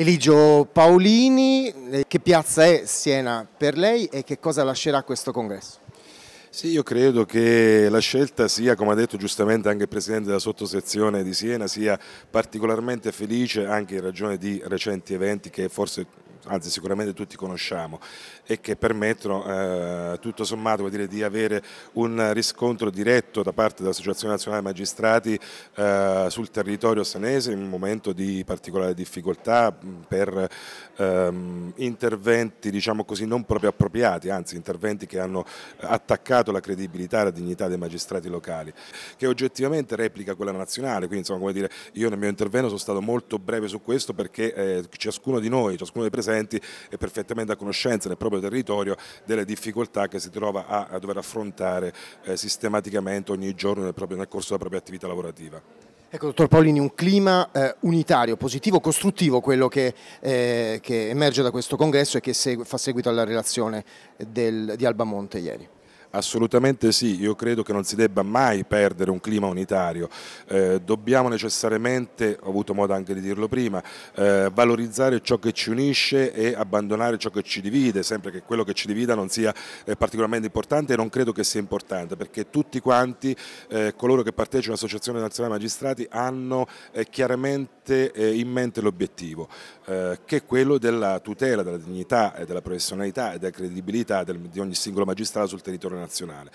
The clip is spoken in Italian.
Eligio Paolini, eh, che piazza è Siena per lei e che cosa lascerà questo congresso? Sì, io credo che la scelta sia, come ha detto giustamente anche il Presidente della sottosezione di Siena, sia particolarmente felice anche in ragione di recenti eventi che forse anzi sicuramente tutti conosciamo e che permettono eh, tutto sommato dire, di avere un riscontro diretto da parte dell'Associazione Nazionale Magistrati eh, sul territorio senese in un momento di particolare difficoltà mm, per ehm, interventi diciamo così, non proprio appropriati, anzi interventi che hanno attaccato la credibilità e la dignità dei magistrati locali, che oggettivamente replica quella nazionale, quindi insomma, come dire, io nel mio intervento sono stato molto breve su questo perché eh, ciascuno di noi, ciascuno dei presenti interventi è perfettamente a conoscenza nel proprio territorio delle difficoltà che si trova a, a dover affrontare eh, sistematicamente ogni giorno nel, proprio, nel corso della propria attività lavorativa. Ecco, dottor Paolini, un clima eh, unitario, positivo, costruttivo quello che, eh, che, emerge da questo congresso e che segue, fa seguito alla relazione del, di Albamonte ieri. Assolutamente sì, io credo che non si debba mai perdere un clima unitario, eh, dobbiamo necessariamente, ho avuto modo anche di dirlo prima, eh, valorizzare ciò che ci unisce e abbandonare ciò che ci divide, sempre che quello che ci divida non sia eh, particolarmente importante e non credo che sia importante perché tutti quanti eh, coloro che partecipano all'Associazione Nazionale Magistrati hanno eh, chiaramente eh, in mente l'obiettivo, che è quello della tutela della dignità e della professionalità e della credibilità del, di ogni singolo magistrato sul territorio nazionale.